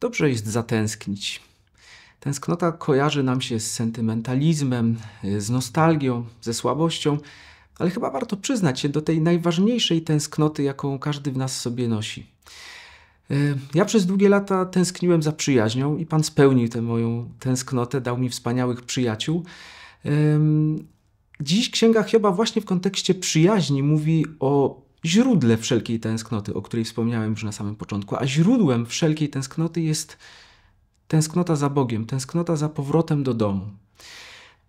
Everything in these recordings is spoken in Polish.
Dobrze jest zatęsknić. Tęsknota kojarzy nam się z sentymentalizmem, z nostalgią, ze słabością, ale chyba warto przyznać się do tej najważniejszej tęsknoty, jaką każdy w nas sobie nosi. E, ja przez długie lata tęskniłem za przyjaźnią i Pan spełnił tę moją tęsknotę, dał mi wspaniałych przyjaciół. Dziś Księga Hioba właśnie w kontekście przyjaźni mówi o źródle wszelkiej tęsknoty, o której wspomniałem już na samym początku, a źródłem wszelkiej tęsknoty jest tęsknota za Bogiem, tęsknota za powrotem do domu.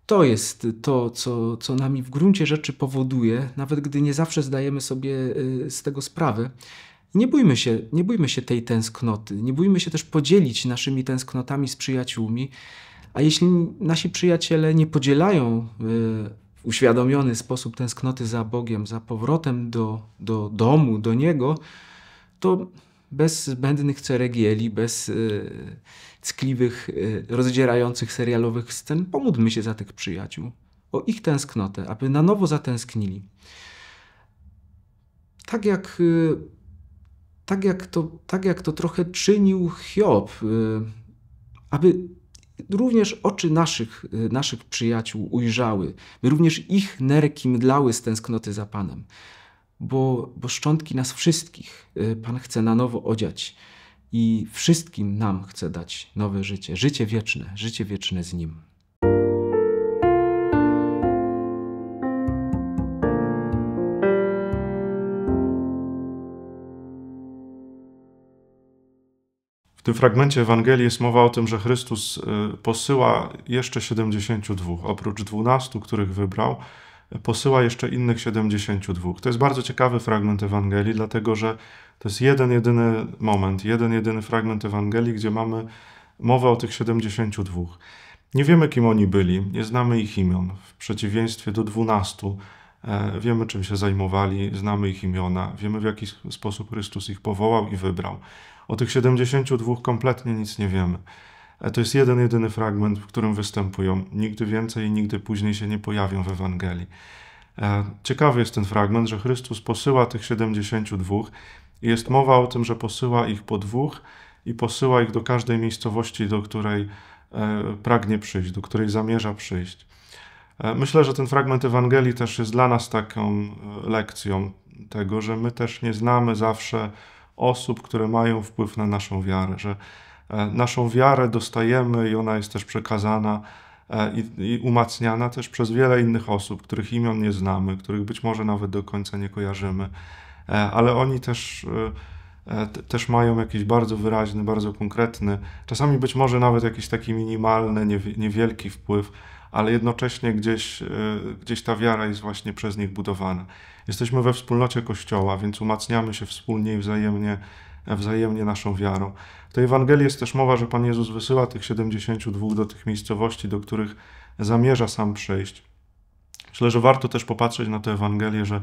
To jest to, co, co nami w gruncie rzeczy powoduje, nawet gdy nie zawsze zdajemy sobie y, z tego sprawy. Nie bójmy się, nie bójmy się tej tęsknoty, nie bójmy się też podzielić naszymi tęsknotami z przyjaciółmi. A jeśli nasi przyjaciele nie podzielają y, uświadomiony sposób tęsknoty za Bogiem, za powrotem do, do domu, do Niego, to bez zbędnych ceregieli, bez y, ckliwych, y, rozdzierających serialowych scen, pomódlmy się za tych przyjaciół, o ich tęsknotę, aby na nowo zatęsknili. Tak jak, y, tak jak, to, tak jak to trochę czynił Hiob, y, aby również oczy naszych, y, naszych przyjaciół ujrzały, by również ich nerki mdlały z tęsknoty za Panem, bo, bo szczątki nas wszystkich y, Pan chce na nowo odziać i wszystkim nam chce dać nowe życie, życie wieczne, życie wieczne z Nim. W tym fragmencie Ewangelii jest mowa o tym, że Chrystus y, posyła jeszcze 72, oprócz 12, których wybrał, posyła jeszcze innych 72. To jest bardzo ciekawy fragment Ewangelii, dlatego że to jest jeden jedyny moment, jeden jedyny fragment Ewangelii, gdzie mamy mowę o tych 72. Nie wiemy, kim oni byli, nie znamy ich imion, w przeciwieństwie do 12 E, wiemy czym się zajmowali, znamy ich imiona, wiemy w jaki sposób Chrystus ich powołał i wybrał. O tych 72 kompletnie nic nie wiemy. E, to jest jeden, jedyny fragment, w którym występują. Nigdy więcej i nigdy później się nie pojawią w Ewangelii. E, ciekawy jest ten fragment, że Chrystus posyła tych 72 i jest mowa o tym, że posyła ich po dwóch i posyła ich do każdej miejscowości, do której pragnie przyjść, do której zamierza przyjść. E, myślę, że ten fragment Ewangelii też jest dla nas taką e, lekcją tego, że my też nie znamy zawsze osób, które mają wpływ na naszą wiarę, że e, naszą wiarę dostajemy i ona jest też przekazana i, i umacniana też przez wiele innych osób, których imion nie znamy, których być może nawet do końca nie kojarzymy, ale oni też E, też mają jakiś bardzo wyraźny, bardzo konkretny, czasami być może nawet jakiś taki minimalny, niewielki wpływ, ale jednocześnie gdzieś, e, gdzieś ta wiara jest właśnie przez nich budowana. Jesteśmy we wspólnocie Kościoła, więc umacniamy się wspólnie i wzajemnie, e, wzajemnie naszą wiarą. W tej Ewangelii jest też mowa, że Pan Jezus wysyła tych 72 do tych miejscowości, do których zamierza sam przejść. Myślę, że warto też popatrzeć na tę Ewangelię, że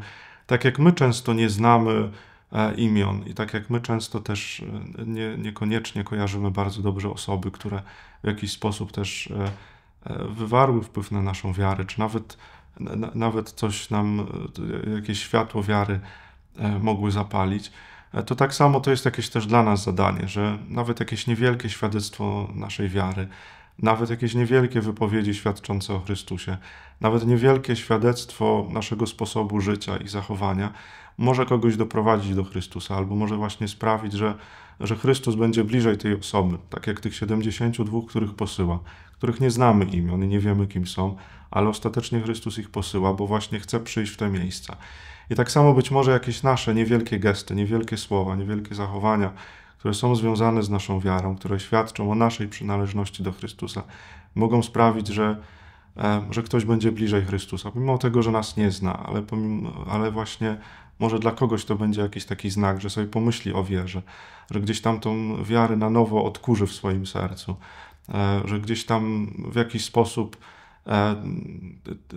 tak jak my często nie znamy, E, imion. I tak jak my często też e, nie, niekoniecznie kojarzymy bardzo dobrze osoby, które w jakiś sposób też e, wywarły wpływ na naszą wiarę, czy nawet, na, nawet coś nam, jakieś światło wiary mogły zapalić, to tak samo to jest jakieś też dla nas zadanie, że nawet jakieś niewielkie świadectwo naszej wiary, nawet jakieś niewielkie wypowiedzi świadczące o Chrystusie, nawet niewielkie świadectwo naszego sposobu życia i zachowania może kogoś doprowadzić do Chrystusa, albo może właśnie sprawić, że, że Chrystus będzie bliżej tej osoby, tak jak tych 72, których posyła, których nie znamy imion i nie wiemy, kim są, ale ostatecznie Chrystus ich posyła, bo właśnie chce przyjść w te miejsca. I tak samo być może jakieś nasze niewielkie gesty, niewielkie słowa, niewielkie zachowania, które są związane z naszą wiarą, które świadczą o naszej przynależności do Chrystusa, mogą sprawić, że, że ktoś będzie bliżej Chrystusa, pomimo tego, że nas nie zna, ale, pomimo, ale właśnie może dla kogoś to będzie jakiś taki znak, że sobie pomyśli o wierze, że gdzieś tam tą wiarę na nowo odkurzy w swoim sercu, e, że gdzieś tam w jakiś sposób E,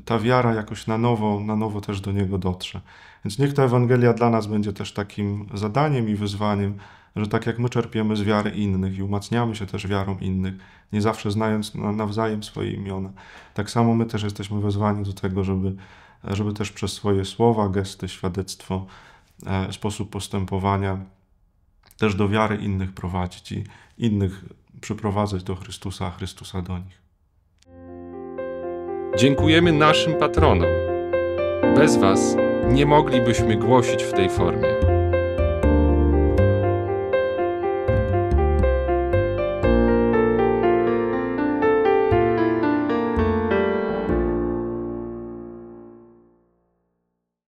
ta wiara jakoś na nowo, na nowo też do niego dotrze. Więc niech ta Ewangelia dla nas będzie też takim zadaniem i wyzwaniem, że tak jak my czerpiemy z wiary innych i umacniamy się też wiarą innych, nie zawsze znając nawzajem swoje imiona, tak samo my też jesteśmy wezwani do tego, żeby, żeby też przez swoje słowa, gesty, świadectwo, e, sposób postępowania też do wiary innych prowadzić i innych przyprowadzać do Chrystusa, a Chrystusa do nich. Dziękujemy naszym patronom. Bez Was nie moglibyśmy głosić w tej formie.